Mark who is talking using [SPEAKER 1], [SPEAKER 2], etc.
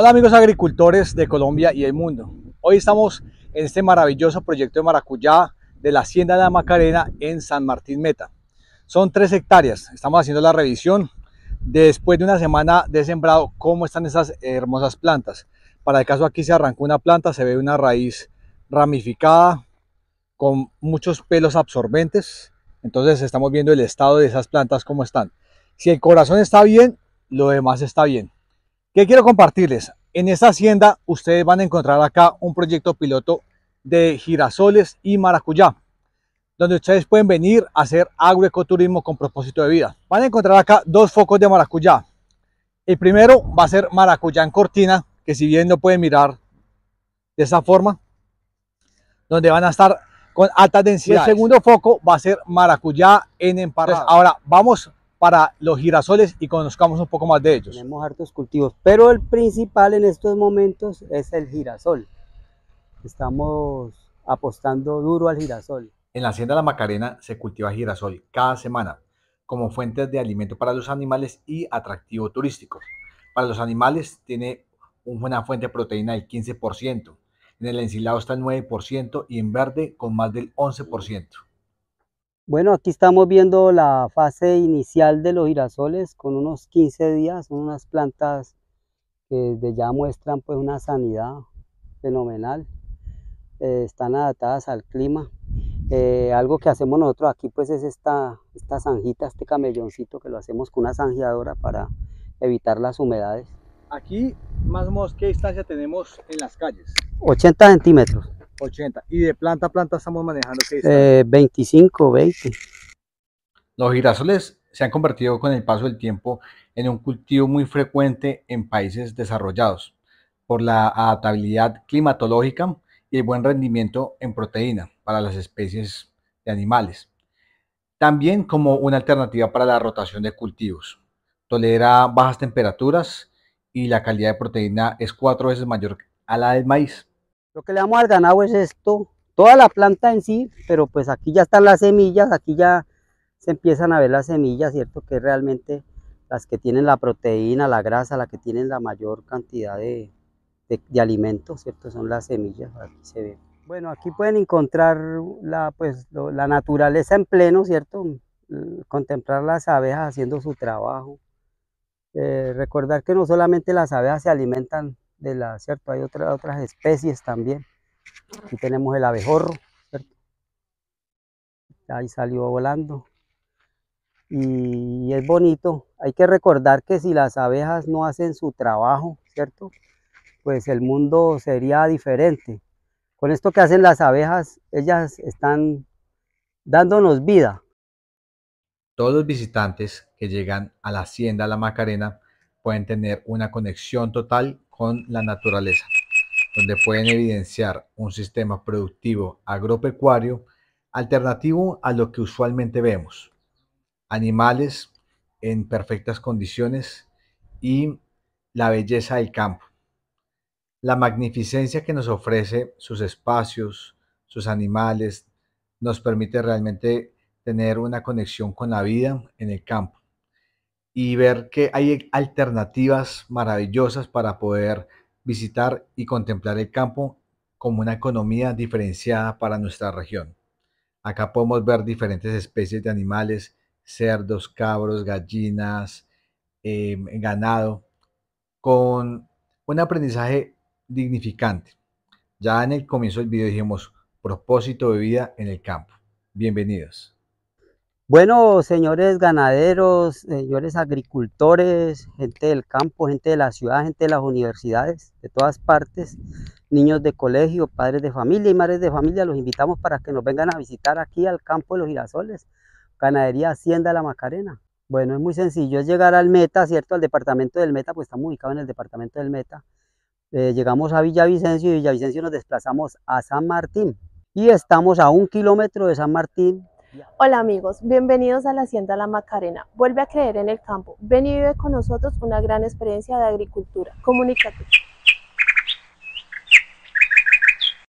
[SPEAKER 1] Hola amigos agricultores de Colombia y el mundo. Hoy estamos en este maravilloso proyecto de maracuyá de la Hacienda de la Macarena en San Martín Meta. Son tres hectáreas. Estamos haciendo la revisión después de una semana de sembrado cómo están esas hermosas plantas. Para el caso aquí se arrancó una planta, se ve una raíz ramificada con muchos pelos absorbentes. Entonces estamos viendo el estado de esas plantas cómo están. Si el corazón está bien, lo demás está bien. ¿Qué quiero compartirles? En esta hacienda ustedes van a encontrar acá un proyecto piloto de girasoles y maracuyá, donde ustedes pueden venir a hacer agroecoturismo con propósito de vida. Van a encontrar acá dos focos de maracuyá. El primero va a ser maracuyá en cortina, que si bien no pueden mirar de esa forma, donde van a estar con alta densidad. El segundo foco va a ser maracuyá en emparrado. Ahora vamos para los girasoles y conozcamos un poco más de ellos. Tenemos hartos cultivos,
[SPEAKER 2] pero el principal en estos momentos es el girasol. Estamos apostando duro al girasol.
[SPEAKER 1] En la hacienda La Macarena se cultiva girasol cada semana como fuente de alimento para los animales y atractivo turístico. Para los animales tiene una buena fuente de proteína del 15%, en el encilado está el 9% y en verde con más del 11%.
[SPEAKER 2] Bueno, aquí estamos viendo la fase inicial de los girasoles con unos 15 días, son unas plantas que desde ya muestran pues una sanidad fenomenal, eh, están adaptadas al clima. Eh, algo que hacemos nosotros aquí pues es esta, esta zanjita, este camelloncito que lo hacemos con una zanjeadora para evitar las humedades.
[SPEAKER 1] Aquí más o menos qué distancia tenemos en las calles?
[SPEAKER 2] 80 centímetros.
[SPEAKER 1] 80. ¿Y de planta a planta estamos manejando qué
[SPEAKER 2] 25, 20. Eh,
[SPEAKER 1] Los girasoles se han convertido con el paso del tiempo en un cultivo muy frecuente en países desarrollados por la adaptabilidad climatológica y el buen rendimiento en proteína para las especies de animales. También como una alternativa para la rotación de cultivos. Tolera bajas temperaturas y la calidad de proteína es cuatro veces mayor a la del
[SPEAKER 2] maíz. Lo que le damos al ganado es esto, toda la planta en sí, pero pues aquí ya están las semillas, aquí ya se empiezan a ver las semillas, ¿cierto? Que realmente las que tienen la proteína, la grasa, las que tienen la mayor cantidad de, alimentos, ¿cierto? Son las semillas, aquí se ve. Bueno, aquí pueden encontrar la, pues, la naturaleza en pleno, ¿cierto? Mm, contemplar las abejas haciendo su trabajo. Eh, recordar que no solamente las abejas se alimentan de la, ¿cierto? Hay otras especies también. Aquí tenemos el abejorro, Ahí salió volando. Y, es bonito. Hay que recordar que si las abejas no hacen su trabajo, ¿cierto? Pues el mundo sería diferente. Con esto que hacen las abejas, ellas están dándonos vida.
[SPEAKER 1] Todos los visitantes que llegan a la hacienda La Macarena pueden tener una conexión total con la naturaleza, donde pueden evidenciar un sistema productivo agropecuario alternativo a lo que usualmente vemos. Animales en perfectas condiciones y la belleza del campo. La magnificencia que nos ofrece sus espacios, sus animales, nos permite realmente tener una conexión con la vida en el campo y ver que hay alternativas maravillosas para poder visitar y contemplar el campo como una economía diferenciada para nuestra región. Acá podemos ver diferentes especies de animales, cerdos, cabros, gallinas, eh, ganado, con un aprendizaje dignificante. Ya en el comienzo del video dijimos propósito de vida en el campo. Bienvenidos.
[SPEAKER 2] Bueno, señores ganaderos, señores agricultores, gente del campo, gente de la ciudad, gente de las universidades, de todas partes, niños de colegio, padres de familia y madres de familia, los invitamos para que nos vengan a visitar aquí al campo de los girasoles, ganadería Hacienda La Macarena. Bueno, es muy sencillo, es llegar al Meta, ¿cierto? Al departamento del Meta, pues estamos ubicados en el departamento del Meta. Eh, llegamos a Villavicencio y Villavicencio nos desplazamos a San Martín. Y estamos a un kilómetro de San Martín, Hola amigos, bienvenidos a la Hacienda La Macarena. Vuelve a creer en el campo. Ven y vive con nosotros una gran experiencia de agricultura. Comunícate.